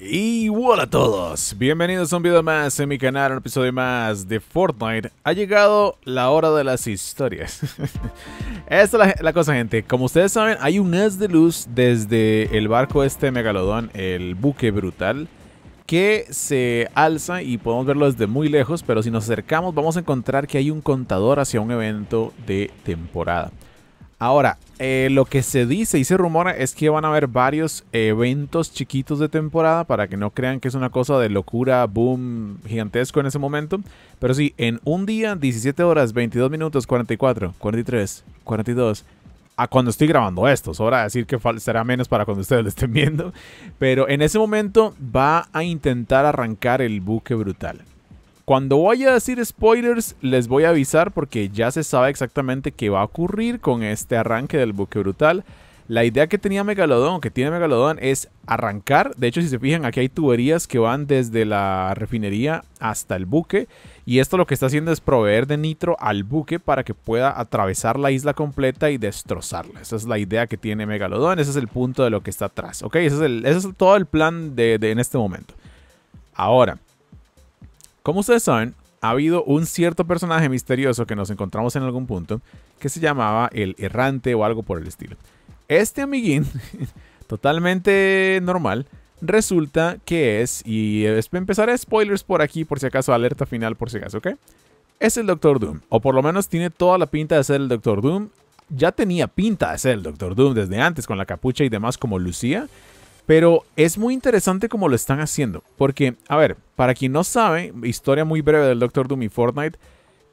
Y hola a todos, bienvenidos a un video más en mi canal, un episodio más de Fortnite Ha llegado la hora de las historias Esta es la, cosa gente, como ustedes saben hay un haz de luz desde el barco este megalodón, el buque brutal Que se alza y podemos verlo desde muy lejos, pero si nos acercamos vamos a encontrar que hay un contador hacia un evento de temporada Ahora, eh, lo que se dice y se rumora es que van a haber varios eventos chiquitos de temporada para que no crean que es una cosa de locura, boom, gigantesco en ese momento. Pero sí, en un día, 17 horas, 22 minutos, 44, 43, 42, a cuando estoy grabando esto. ahora decir que será menos para cuando ustedes lo estén viendo. Pero en ese momento va a intentar arrancar el buque brutal. Cuando vaya a decir spoilers, les voy a avisar porque ya se sabe exactamente qué va a ocurrir con este arranque del buque brutal. La idea que tenía Megalodón, o que tiene Megalodón, es arrancar. De hecho, si se fijan, aquí hay tuberías que van desde la refinería hasta el buque. Y esto lo que está haciendo es proveer de nitro al buque para que pueda atravesar la isla completa y destrozarla. Esa es la idea que tiene Megalodón. Ese es el punto de lo que está atrás. ¿Ok? Ese es, todo el plan de, en este momento. Ahora, como ustedes saben, ha habido un cierto personaje misterioso que nos encontramos en algún punto que se llamaba el errante o algo por el estilo. Este amiguín, totalmente normal, resulta que es, y empezaré spoilers por aquí por si acaso, alerta final por si acaso, ¿ok? Es el Doctor Doom, o por lo menos tiene toda la pinta de ser el Doctor Doom. Ya tenía pinta de ser el Doctor Doom desde antes con la capucha y demás como lucía. Pero es muy interesante como lo están haciendo. Porque, a ver, para quien no sabe, historia muy breve del Doctor Doom y Fortnite.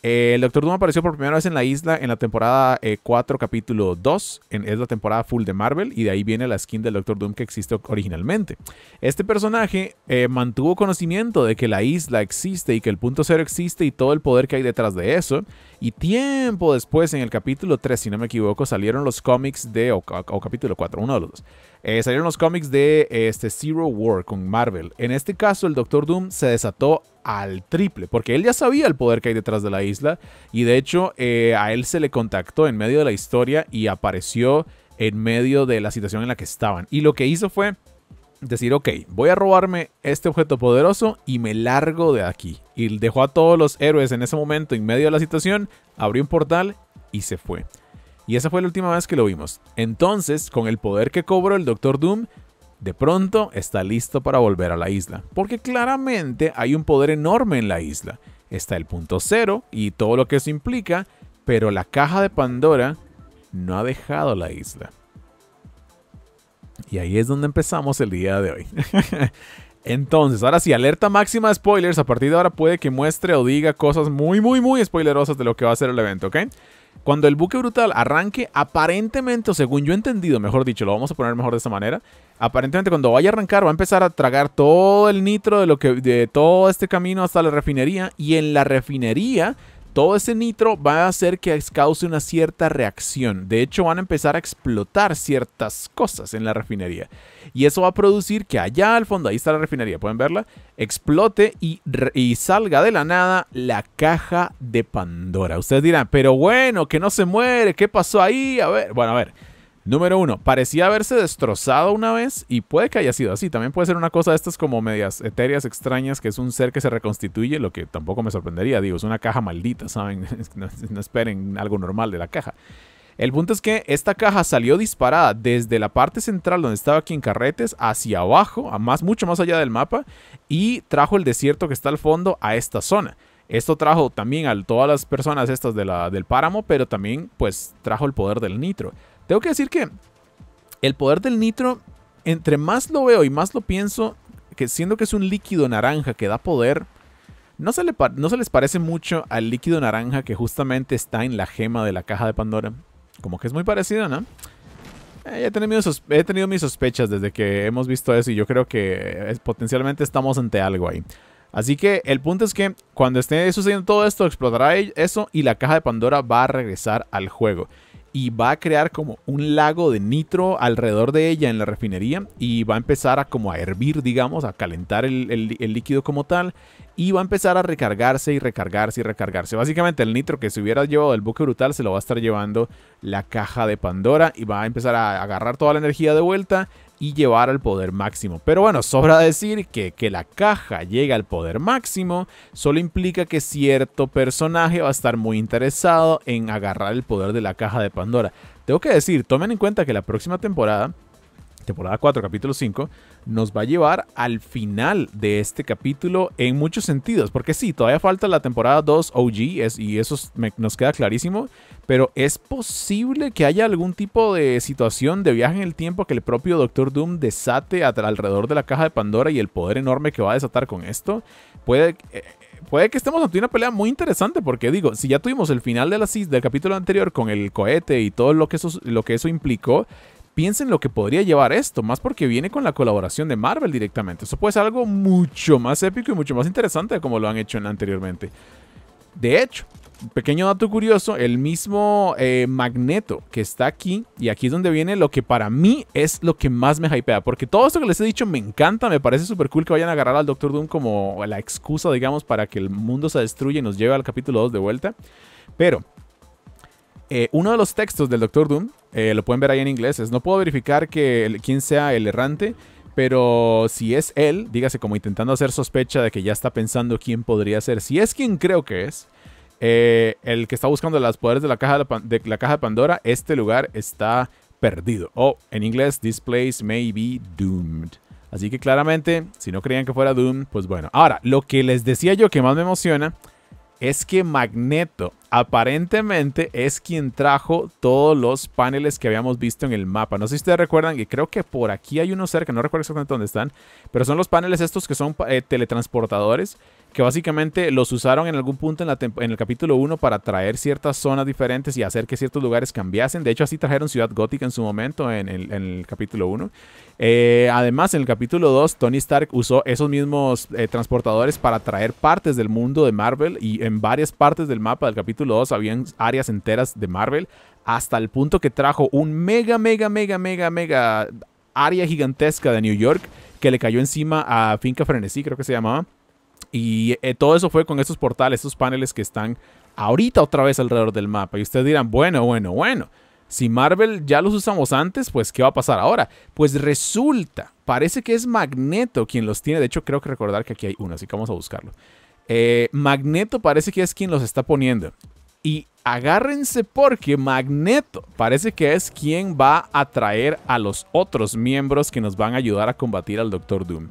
Eh, el Doctor Doom apareció por primera vez en la isla en la temporada 4, eh, capítulo 2. En, es la temporada full de Marvel y de ahí viene la skin del Doctor Doom que existe originalmente. Este personaje eh, mantuvo conocimiento de que la isla existe y que el punto cero existe y todo el poder que hay detrás de eso. Y tiempo después, en el capítulo 3, si no me equivoco, salieron los cómics de, o capítulo 4, uno de los dos eh, salieron los cómics de este, Zero War con Marvel. En este caso, el Doctor Doom se desató al triple, porque él ya sabía el poder que hay detrás de la isla y de hecho eh, a él se le contactó en medio de la historia y apareció en medio de la situación en la que estaban. Y lo que hizo fue decir, ok, voy a robarme este objeto poderoso y me largo de aquí. Y dejó a todos los héroes en ese momento en medio de la situación, abrió un portal y se fue. Y esa fue la última vez que lo vimos. Entonces, con el poder que cobró el Doctor Doom, de pronto está listo para volver a la isla. Porque claramente hay un poder enorme en la isla. Está el punto cero y todo lo que eso implica, pero la caja de Pandora no ha dejado la isla. Y ahí es donde empezamos el día de hoy. Entonces, ahora sí, alerta máxima de spoilers. A partir de ahora puede que muestre o diga cosas muy, muy, muy spoilerosas de lo que va a ser el evento, ¿ok? Cuando el buque brutal arranque, aparentemente, o según yo he entendido, mejor dicho, lo vamos a poner mejor de esta manera. Aparentemente, cuando vaya a arrancar, va a empezar a tragar todo el nitro de lo que de todo este camino hasta la refinería. Y en la refinería todo ese nitro va a hacer que cause una cierta reacción. De hecho, van a empezar a explotar ciertas cosas en la refinería. Y eso va a producir que allá al fondo, ahí está la refinería, pueden verla, explote y, salga de la nada la caja de Pandora. Ustedes dirán, pero bueno, que no se muere, ¿qué pasó ahí? A ver, bueno, a ver. Número uno, parecía haberse destrozado una vez y puede que haya sido así. También puede ser una cosa de estas como medias etéreas extrañas, que es un ser que se reconstituye, lo que tampoco me sorprendería. Digo, es una caja maldita, ¿saben? no, esperen algo normal de la caja. El punto es que esta caja salió disparada desde la parte central donde estaba aquí en Carretes hacia abajo, a más, mucho más allá del mapa, y trajo el desierto que está al fondo a esta zona. Esto trajo también a todas las personas estas de la, del páramo, pero también pues trajo el poder del nitro. Tengo que decir que el poder del nitro, entre más lo veo y más lo pienso, que siendo que es un líquido naranja que da poder, no se, le les parece mucho al líquido naranja que justamente está en la gema de la caja de Pandora. Como que es muy parecido, ¿no? Eh, he, tenido mis sospechas desde que hemos visto eso y yo creo que eh, potencialmente estamos ante algo ahí. Así que el punto es que cuando esté sucediendo todo esto, explotará e-, eso y la caja de Pandora va a regresar al juego y va a crear como un lago de nitro alrededor de ella en la refinería y va a empezar a como a hervir, digamos, a calentar el, el, líquido como tal y va a empezar a recargarse y recargarse y recargarse. Básicamente el nitro que se hubiera llevado del buque brutal se lo va a estar llevando la caja de Pandora y va a empezar a agarrar toda la energía de vuelta y llevar al poder máximo. Pero bueno, sobra decir que que la caja llega al poder máximo solo implica que cierto personaje va a estar muy interesado en agarrar el poder de la caja de Pandora. Tengo que decir, tomen en cuenta que la próxima temporada temporada 4, capítulo 5, nos va a llevar al final de este capítulo en muchos sentidos. Porque sí, todavía falta la temporada 2 OG es, y eso nos queda clarísimo. Pero es posible que haya algún tipo de situación de viaje en el tiempo que el propio Doctor Doom desate alrededor de la caja de Pandora y el poder enorme que va a desatar con esto. Puede, eh, puede que estemos ante una pelea muy interesante, porque digo, si ya tuvimos el final de la, del capítulo anterior con el cohete y todo lo que eso, lo que eso implicó, piensen lo que podría llevar esto, más porque viene con la colaboración de Marvel directamente. Eso puede ser algo mucho más épico y mucho más interesante de como lo han hecho anteriormente. De hecho, pequeño dato curioso, el mismo eh, Magneto que está aquí, y aquí es donde viene lo que para mí es lo que más me hypea, porque todo esto que les he dicho me encanta, me parece súper cool que vayan a agarrar al Doctor Doom como la excusa, digamos, para que el mundo se destruya y nos lleve al capítulo 2 de vuelta, pero eh, uno de los textos del Doctor Doom, eh, lo pueden ver ahí en inglés, es no puedo verificar que quién sea el errante, pero si es él, dígase como intentando hacer sospecha de que ya está pensando quién podría ser. Si es quien creo que es, eh, el que está buscando los poderes de la, caja de, la caja Pandora, este lugar está perdido. O en inglés, this place may be doomed. Así que claramente, si no creían que fuera Doom, pues bueno. Ahora, lo que les decía yo que más me emociona es que Magneto aparentemente es quien trajo todos los paneles que habíamos visto en el mapa. No sé si ustedes recuerdan, que creo que por aquí hay uno cerca, no recuerdo exactamente dónde están, pero son los paneles estos que son eh, teletransportadores, que básicamente los usaron en algún punto en, el capítulo 1 para traer ciertas zonas diferentes y hacer que ciertos lugares cambiasen. De hecho, así trajeron Ciudad Gótica en su momento, en el, capítulo 1. Eh, además, en el capítulo 2, Tony Stark usó esos mismos eh, transportadores para traer partes del mundo de Marvel y en varias partes del mapa del capítulo había habían áreas enteras de Marvel, hasta el punto que trajo un mega, mega, mega, mega, mega área gigantesca de New York que le cayó encima a Finca Frenesí, creo que se llamaba. Y eh, todo eso fue con estos portales, esos paneles que están ahorita otra vez alrededor del mapa. Y ustedes dirán, bueno, bueno, bueno. Si Marvel ya los usamos antes, pues ¿qué va a pasar ahora? Pues resulta, parece que es Magneto quien los tiene. De hecho, creo que recordar que aquí hay uno, así que vamos a buscarlo. Eh, Magneto parece que es quien los está poniendo. Y agárrense porque Magneto parece que es quien va a traer a los otros miembros que nos van a ayudar a combatir al Doctor Doom.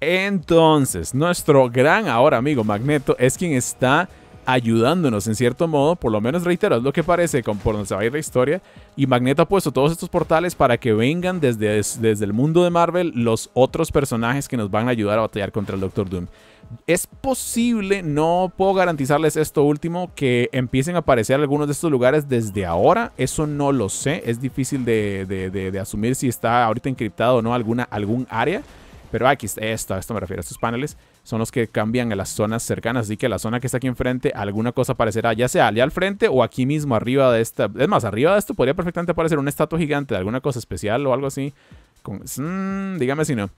Entonces, nuestro gran ahora amigo Magneto es quien está ayudándonos en cierto modo, por lo menos reitero, es lo que parece con por donde se va a ir la historia. Y Magneto ha puesto todos estos portales para que vengan desde, desde el mundo de Marvel los otros personajes que nos van a ayudar a batallar contra el Doctor Doom. Es posible, no puedo garantizarles esto último, que empiecen a aparecer algunos de estos lugares desde ahora. Eso no lo sé. Es difícil de, asumir si está ahorita encriptado o no alguna, algún área. Pero aquí esto, esto me refiero. Estos paneles son los que cambian a las zonas cercanas. Así que la zona que está aquí enfrente, alguna cosa aparecerá, ya sea allá al frente o aquí mismo arriba de esta. Es más, arriba de esto podría perfectamente aparecer un estatua gigante de alguna cosa especial o algo así. Mm, dígame si no.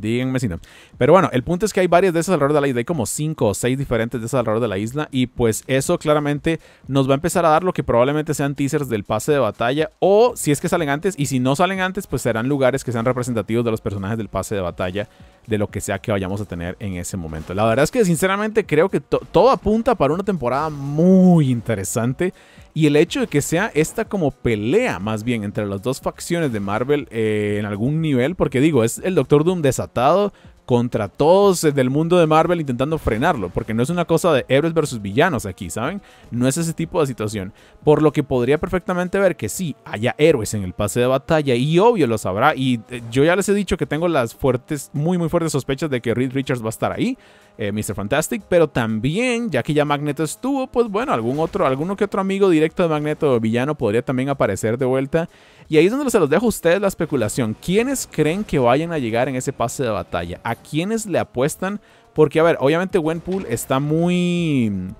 Díganme si no. Pero bueno, el punto es que hay varias de esas alrededor de la isla. Hay como 5 o 6 diferentes de esas alrededor de la isla. Y pues eso claramente nos va a empezar a dar lo que probablemente sean teasers del pase de batalla. O si es que salen antes. Y si no salen antes, pues serán lugares que sean representativos de los personajes del pase de batalla de lo que sea que vayamos a tener en ese momento. La verdad es que sinceramente creo que todo apunta para una temporada muy interesante y el hecho de que sea esta como pelea más bien entre las dos facciones de Marvel eh, en algún nivel, porque digo, es el Doctor Doom desatado contra todos del mundo de Marvel intentando frenarlo, porque no es una cosa de héroes versus villanos aquí, ¿saben? No es ese tipo de situación. Por lo que podría perfectamente ver que sí, haya héroes en el pase de batalla y obvio lo sabrá. Y eh, yo ya les he dicho que tengo las fuertes, muy, muy fuertes sospechas de que Reed Richards va a estar ahí. Eh, Mr. Fantastic, pero también, ya que ya Magneto estuvo, pues bueno, algún otro, alguno que otro amigo directo de Magneto o villano podría también aparecer de vuelta. Y ahí es donde se los dejo a ustedes la especulación. ¿Quiénes creen que vayan a llegar en ese pase de batalla? ¿A quiénes le apuestan? Porque, a ver, obviamente Wenpool está muy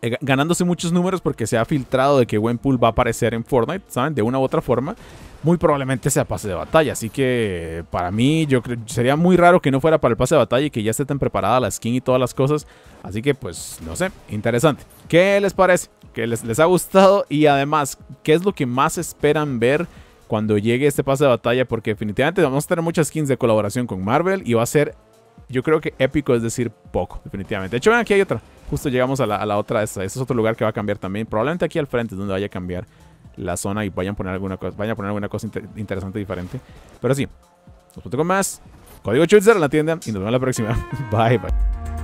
eh, ganándose muchos números porque se ha filtrado de que Wenpool va a aparecer en Fortnite, ¿saben? De una u otra forma muy probablemente sea pase de batalla. Así que para mí, yo sería muy raro que no fuera para el pase de batalla y que ya esté tan preparada la skin y todas las cosas. Así que, pues, no sé, interesante. ¿Qué les parece? ¿Qué les, les ha gustado? Y además, ¿qué es lo que más esperan ver? Cuando llegue este pase de batalla, porque definitivamente vamos a tener muchas skins de colaboración con Marvel y va a ser yo creo que épico es decir poco, definitivamente. De hecho, ven, aquí hay otra. Justo llegamos a la, a la otra. Este es otro lugar que va a cambiar también. Probablemente aquí al frente es donde vaya a cambiar la zona y vayan a poner alguna cosa, vayan a poner alguna cosa interesante diferente. Pero sí, nos vemos con más. Código Chutzer en la tienda y nos vemos la próxima. Bye, bye.